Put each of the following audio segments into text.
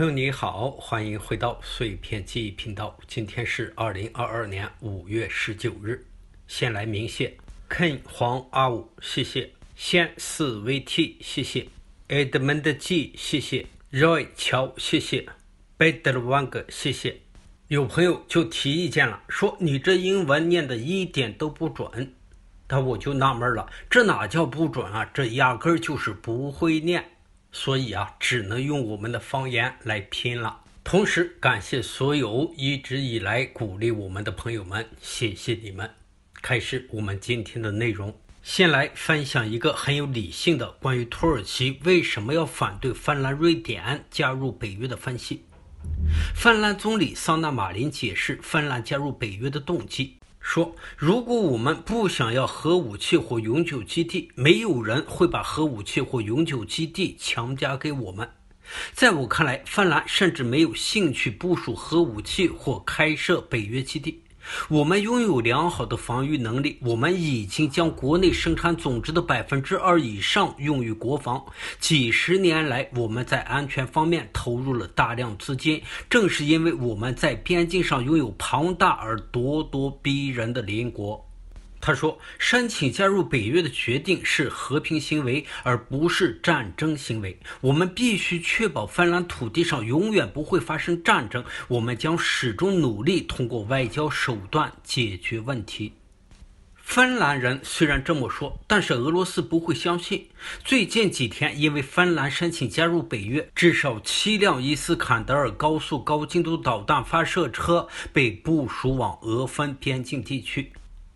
朋友你好，欢迎回到碎片记忆频道。今天是二零二二年五月十九日。先来鸣谢 Ken 黄阿五，谢谢；先四 VT，谢谢；Edmund G，谢谢；Roy 乔，谢谢 b e d e l w a n g 谢谢。有朋友就提意见了，说你这英文念的一点都不准。但我就纳闷了，这哪叫不准啊？这压根儿就是不会念。所以啊，只能用我们的方言来拼了。同时，感谢所有一直以来鼓励我们的朋友们，谢谢你们。开始我们今天的内容，先来分享一个很有理性的关于土耳其为什么要反对芬兰瑞典加入北约的分析。芬兰总理桑纳马林解释芬兰加入北约的动机。说，如果我们不想要核武器或永久基地，没有人会把核武器或永久基地强加给我们。在我看来，芬兰甚至没有兴趣部署核武器或开设北约基地。我们拥有良好的防御能力。我们已经将国内生产总值的百分之二以上用于国防。几十年来，我们在安全方面投入了大量资金。正是因为我们在边境上拥有庞大而咄咄逼人的邻国。他说：“申请加入北约的决定是和平行为，而不是战争行为。我们必须确保芬兰土地上永远不会发生战争。我们将始终努力通过外交手段解决问题。”芬兰人虽然这么说，但是俄罗斯不会相信。最近几天，因为芬兰申请加入北约，至少七辆伊斯坎德尔高速高精度导弹发射车被部署往俄芬边境地区。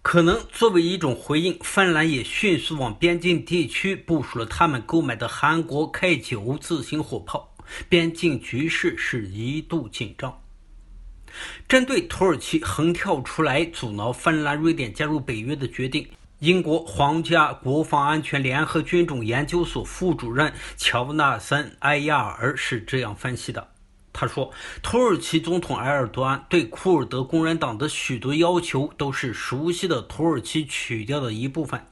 可能作为一种回应，芬兰也迅速往边境地区部署了他们购买的韩国 K9 自行火炮，边境局势是一度紧张。针对土耳其横跳出来阻挠芬兰、瑞典加入北约的决定，英国皇家国防安全联合军种研究所副主任乔纳森·埃亚尔是这样分析的。他说，土耳其总统埃尔多安对库尔德工人党的许多要求都是熟悉的土耳其曲调的一部分。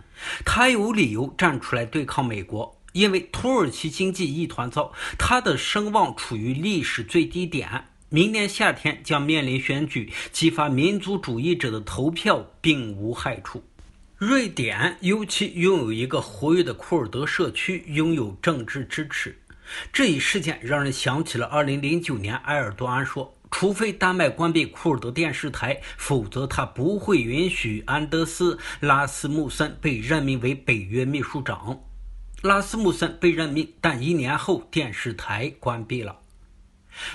他有理由站出来对抗美国，因为土耳其经济一团糟，他的声望处于历史最低点。明年夏天将面临选举，激发民族主义者的投票并无害处。瑞典尤其拥有一个活跃的库尔德社区，拥有政治支持。这一事件让人想起了2009年埃尔多安说：“除非丹麦关闭库尔德电视台，否则他不会允许安德斯·拉斯穆森被任命为北约秘书长。”拉斯穆森被任命，但一年后电视台关闭了。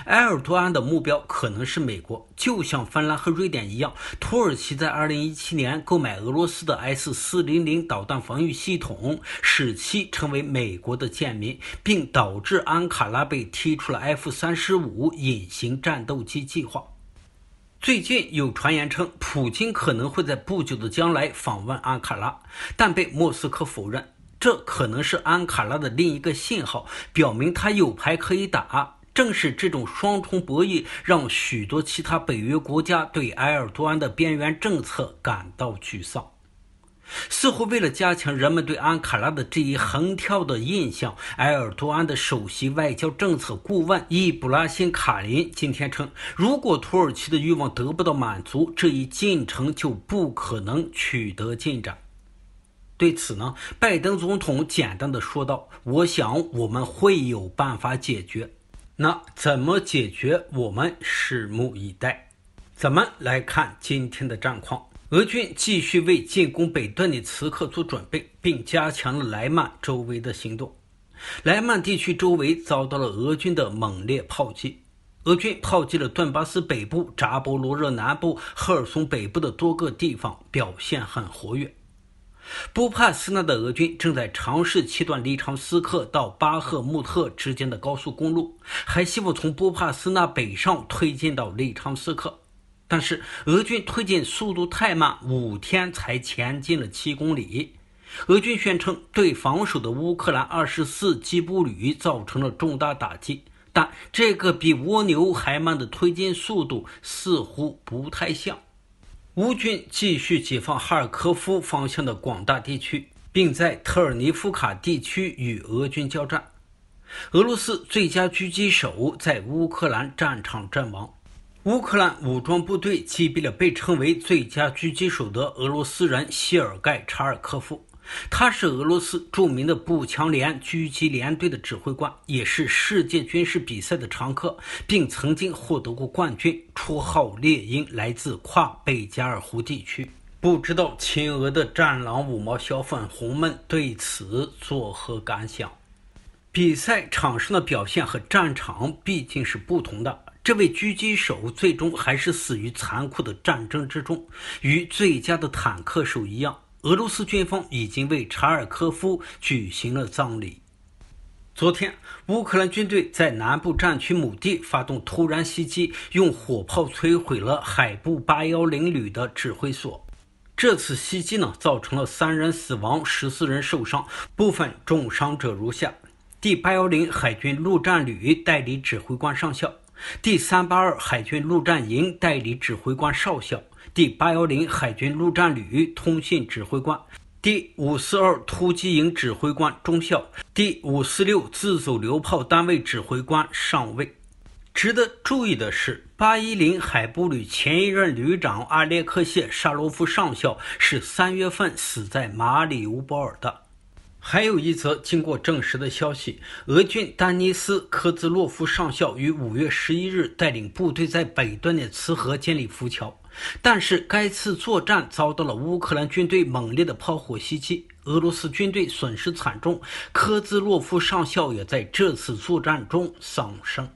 埃尔多安的目标可能是美国，就像芬兰和瑞典一样。土耳其在2017年购买俄罗斯的 S-400 导弹防御系统，使其成为美国的“贱民”，并导致安卡拉被踢出了 F-35 隐形战斗机计划。最近有传言称，普京可能会在不久的将来访问安卡拉，但被莫斯科否认。这可能是安卡拉的另一个信号，表明他有牌可以打。正是这种双重博弈，让许多其他北约国家对埃尔多安的边缘政策感到沮丧。似乎为了加强人们对安卡拉的这一横跳的印象，埃尔多安的首席外交政策顾问伊布拉辛·卡林今天称：“如果土耳其的欲望得不到满足，这一进程就不可能取得进展。”对此呢，拜登总统简单的说道：“我想我们会有办法解决。”那怎么解决？我们拭目以待。咱们来看今天的战况：俄军继续为进攻北顿的茨克做准备，并加强了莱曼周围的行动。莱曼地区周围遭到了俄军的猛烈炮击，俄军炮击了顿巴斯北部、扎波罗热南部、赫尔松北部的多个地方，表现很活跃。波帕斯纳的俄军正在尝试切断利昌斯克到巴赫穆特之间的高速公路，还希望从波帕斯纳北上推进到利昌斯克。但是，俄军推进速度太慢，五天才前进了七公里。俄军宣称对防守的乌克兰二十四机步旅造成了重大打击，但这个比蜗牛还慢的推进速度似乎不太像。乌军继续解放哈尔科夫方向的广大地区，并在特尔尼夫卡地区与俄军交战。俄罗斯最佳狙击手在乌克兰战场阵亡。乌克兰武装部队击毙了被称为最佳狙击手的俄罗斯人谢尔盖·查尔科夫。他是俄罗斯著名的步枪连狙击连队的指挥官，也是世界军事比赛的常客，并曾经获得过冠军。绰号“猎鹰”，来自跨贝加尔湖地区。不知道亲俄的“战狼五毛小粉红”们对此作何感想？比赛场上的表现和战场毕竟是不同的。这位狙击手最终还是死于残酷的战争之中，与最佳的坦克手一样。俄罗斯军方已经为查尔科夫举行了葬礼。昨天，乌克兰军队在南部战区某地发动突然袭击，用火炮摧毁了海部810旅的指挥所。这次袭击呢，造成了三人死亡、十四人受伤，部分重伤者如下：第810海军陆战旅代理指挥官上校，第382海军陆战营代理指挥官少校。第八幺零海军陆战旅通信指挥官，第五四二突击营指挥官中校，第五四六自走榴炮单位指挥官上尉。值得注意的是，八一零海部旅前一任旅长阿列克谢·沙罗夫上校是三月份死在马里乌波尔的。还有一则经过证实的消息：俄军丹尼斯·科兹洛夫上校于五月十一日带领部队在北端的茨河建立浮桥，但是该次作战遭到了乌克兰军队猛烈的炮火袭击，俄罗斯军队损失惨重，科兹洛夫上校也在这次作战中丧生。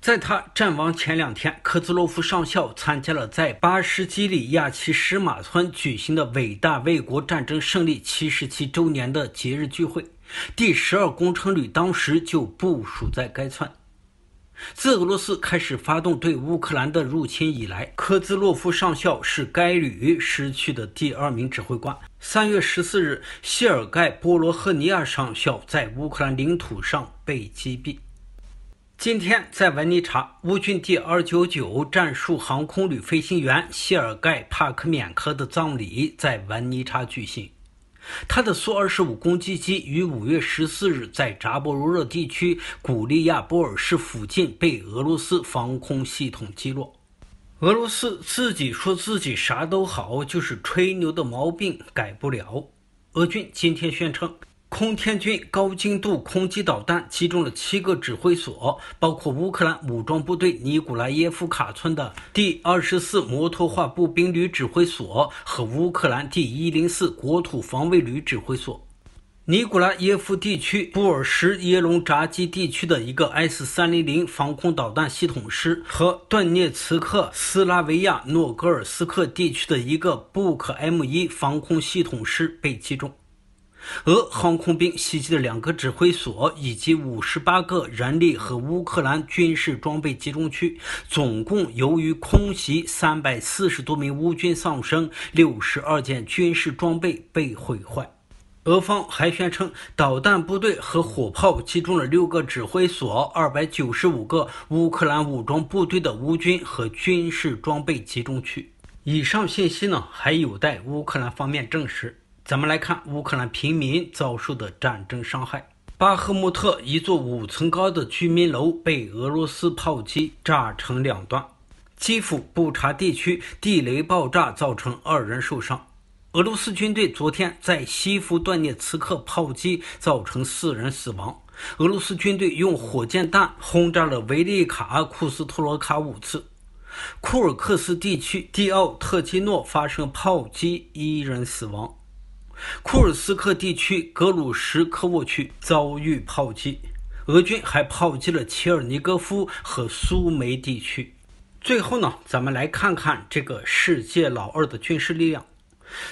在他阵亡前两天，科兹洛夫上校参加了在巴什基里亚奇什马村举行的伟大卫国战争胜利七十七周年的节日聚会。第十二工程旅当时就部署在该村。自俄罗斯开始发动对乌克兰的入侵以来，科兹洛夫上校是该旅失去的第二名指挥官。三月十四日，谢尔盖·波罗赫尼尔上校在乌克兰领土上被击毙。今天在文尼察，乌军第299战术航空旅飞行员谢尔盖·帕克缅科的葬礼在文尼察举行。他的苏 -25 攻击机于5月14日在扎波罗热地区古利亚波尔市附近被俄罗斯防空系统击落。俄罗斯自己说自己啥都好，就是吹牛的毛病改不了。俄军今天宣称。空天军高精度空基导弹击中了七个指挥所，包括乌克兰武装部队尼古拉耶夫卡村的第二十四摩托化步兵旅指挥所和乌克兰第一零四国土防卫旅指挥所。尼古拉耶夫地区布尔什耶隆扎基地区的一个 S 三零零防空导弹系统师和顿涅茨克斯拉维亚诺格尔斯克地区的一个布克 M 一防空系统师被击中。俄航空兵袭击了两个指挥所以及五十八个人力和乌克兰军事装备集中区，总共由于空袭三百四十多名乌军丧生，六十二件军事装备被毁坏。俄方还宣称，导弹部队和火炮击中了六个指挥所、二百九十五个乌克兰武装部队的乌军和军事装备集中区。以上信息呢，还有待乌克兰方面证实。咱们来看乌克兰平民遭受的战争伤害。巴赫穆特，一座五层高的居民楼被俄罗斯炮击炸成两段。基辅布查地区地雷爆炸造成二人受伤。俄罗斯军队昨天在西弗断裂茨克炮击，造成四人死亡。俄罗斯军队用火箭弹轰炸了维利卡库斯托罗卡五次。库尔克斯地区蒂奥特基诺发生炮击，一人死亡。库尔斯克地区格鲁什科沃区遭遇炮击，俄军还炮击了切尔尼戈夫和苏梅地区。最后呢，咱们来看看这个世界老二的军事力量。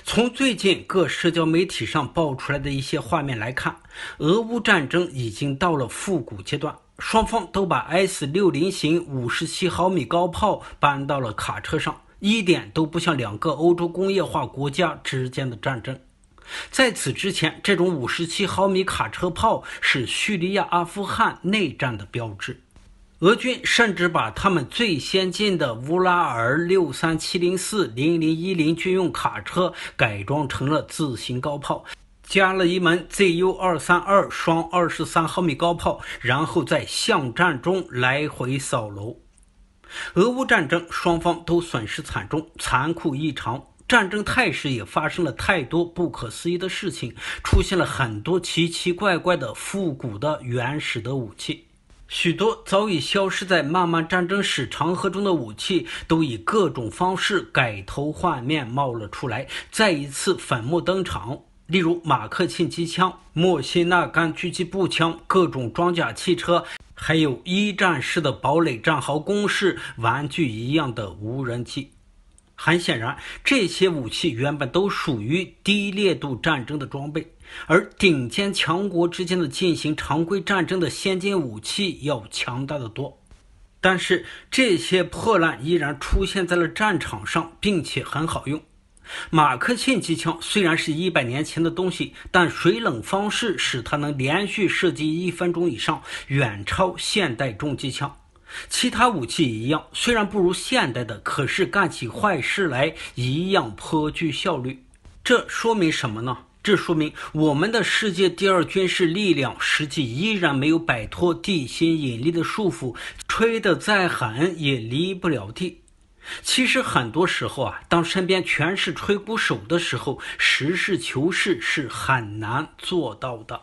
从最近各社交媒体上爆出来的一些画面来看，俄乌战争已经到了复古阶段，双方都把 S 六零型五十七毫米高炮搬到了卡车上，一点都不像两个欧洲工业化国家之间的战争。在此之前，这种57毫米卡车炮是叙利亚、阿富汗内战的标志。俄军甚至把他们最先进的乌拉尔637040010军用卡车改装成了自行高炮，加了一门 ZU-23-2 双23毫米高炮，然后在巷战中来回扫楼。俄乌战争双方都损失惨重，残酷异常。战争态势也发生了太多不可思议的事情，出现了很多奇奇怪怪的复古的原始的武器，许多早已消失在漫漫战争史长河中的武器，都以各种方式改头换面冒了出来，再一次粉墨登场。例如马克沁机枪、莫辛纳甘狙击步枪、各种装甲汽车，还有一战式的堡垒、战壕、工事、玩具一样的无人机。很显然，这些武器原本都属于低烈度战争的装备，而顶尖强国之间的进行常规战争的先进武器要强大的多。但是，这些破烂依然出现在了战场上，并且很好用。马克沁机枪虽然是一百年前的东西，但水冷方式使它能连续射击一分钟以上，远超现代重机枪。其他武器一样，虽然不如现代的，可是干起坏事来一样颇具效率。这说明什么呢？这说明我们的世界第二军事力量实际依然没有摆脱地心引力的束缚，吹得再狠也离不了地。其实很多时候啊，当身边全是吹鼓手的时候，实事求是是很难做到的。